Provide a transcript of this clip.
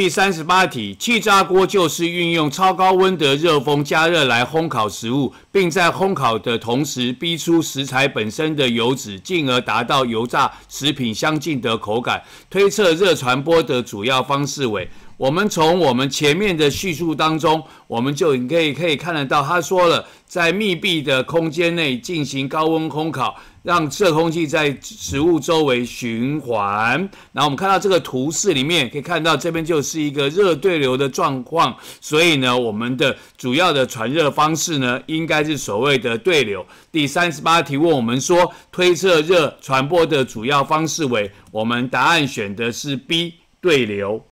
第三十八题，气炸锅就是运用超高温的热风加热来烘烤食物，并在烘烤的同时逼出食材本身的油脂，进而达到油炸食品相近的口感。推测热传播的主要方式为：我们从我们前面的叙述当中，我们就可以可以看得到，他说了，在密闭的空间内进行高温烘烤。让热空气在食物周围循环，然后我们看到这个图示里面可以看到，这边就是一个热对流的状况。所以呢，我们的主要的传热方式呢，应该是所谓的对流。第三十八题问我们说，推测热传播的主要方式为，我们答案选的是 B 对流。